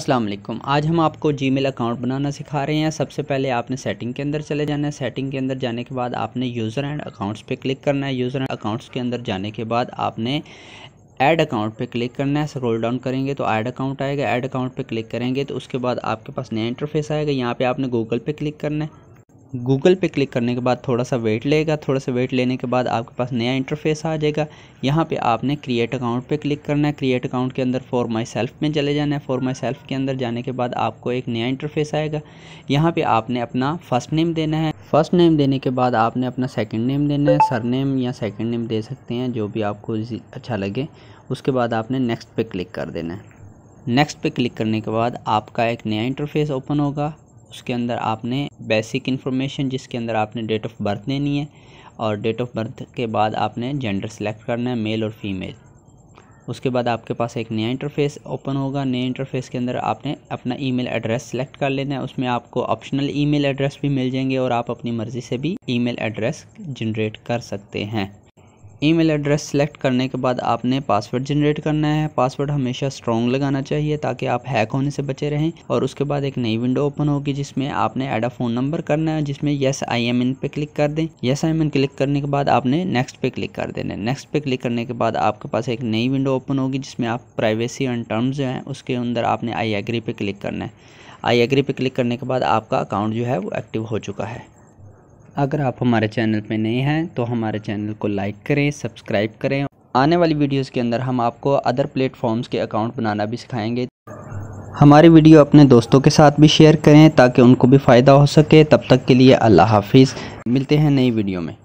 असलम आज हम आपको मेल अकाउंट बनाना सिखा रहे हैं सबसे पहले आपने सेटिंग के अंदर चले जाना है सेटिंग के अंदर जाने के बाद आपने यूज़र एंड अकाउंट्स पे क्लिक करना है यूज़र एंड अकाउंट्स के अंदर जाने के बाद आपने ऐड अकाउंट पे क्लिक करना है स्क्रॉल डाउन करेंगे तो ऐड अकाउंट आएगा ऐड अकाउंट पे क्लिक करेंगे तो उसके बाद आपके पास नया इंटरफेस आएगा यहाँ पे आपने गूगल पे क्लिक करना है गूगल पे क्लिक करने के बाद थोड़ा सा वेट लेगा थोड़ा सा वेट लेने के बाद आपके पास नया इंटरफेस आ जाएगा यहाँ पे आपने क्रिएट अकाउंट पे क्लिक करना है क्रिएट अकाउंट के अंदर फॉर माई सेल्फ में चले जाना है फॉर माई सेल्फ के अंदर जाने के बाद आपको एक नया इंटरफेस आएगा यहाँ पे आपने अपना फर्स्ट नेम देना है फर्स्ट नेम देने के बाद आपने अपना सेकेंड नेम देना है सर नेम या सेकेंड नेम दे सकते हैं जो भी आपको अच्छा लगे उसके बाद आपने नेक्स्ट पे क्लिक कर देना है नेक्स्ट पे क्लिक करने के बाद आपका एक नया इंटरफेस ओपन होगा उसके अंदर आपने बेसिक इन्फॉर्मेशन जिसके अंदर आपने डेट ऑफ बर्थ देनी है और डेट ऑफ बर्थ के बाद आपने जेंडर सेलेक्ट करना है मेल और फीमेल उसके बाद आपके पास एक नया इंटरफेस ओपन होगा नए इंटरफेस के अंदर आपने अपना ईमेल एड्रेस सेलेक्ट कर लेना है उसमें आपको ऑप्शनल ईमेल एड्रेस भी मिल जाएंगे और आप अपनी मर्ज़ी से भी ईमेल एड्रेस जनरेट कर सकते हैं ईमेल एड्रेस सेलेक्ट करने के बाद आपने पासवर्ड जनरेट करना है पासवर्ड हमेशा स्ट्रॉन्ग लगाना चाहिए ताकि आप हैक होने से बचे रहें और उसके बाद एक नई विंडो ओपन होगी जिसमें आपने एड अ फ़ोन नंबर करना है जिसमें येस आई एम इन पे क्लिक कर दें yes I am in click करने के बाद आपने नेक्स्ट पे क्लिक कर देना है नेक्स्ट पे क्लिक करने के बाद आपके पास एक नई विंडो ओपन होगी जिसमें आप प्राइवेसी एंड टर्म्स जो हैं उसके अंदर आपने आई एग्री पे क्लिक करना है आई एग्री पे क्लिक करने के बाद आपका अकाउंट जो है वो एक्टिव हो चुका है अगर आप हमारे चैनल पर नए हैं तो हमारे चैनल को लाइक करें सब्सक्राइब करें आने वाली वीडियोस के अंदर हम आपको अदर प्लेटफॉर्म्स के अकाउंट बनाना भी सिखाएंगे हमारी वीडियो अपने दोस्तों के साथ भी शेयर करें ताकि उनको भी फ़ायदा हो सके तब तक के लिए अल्लाह हाफिज़ मिलते हैं नई वीडियो में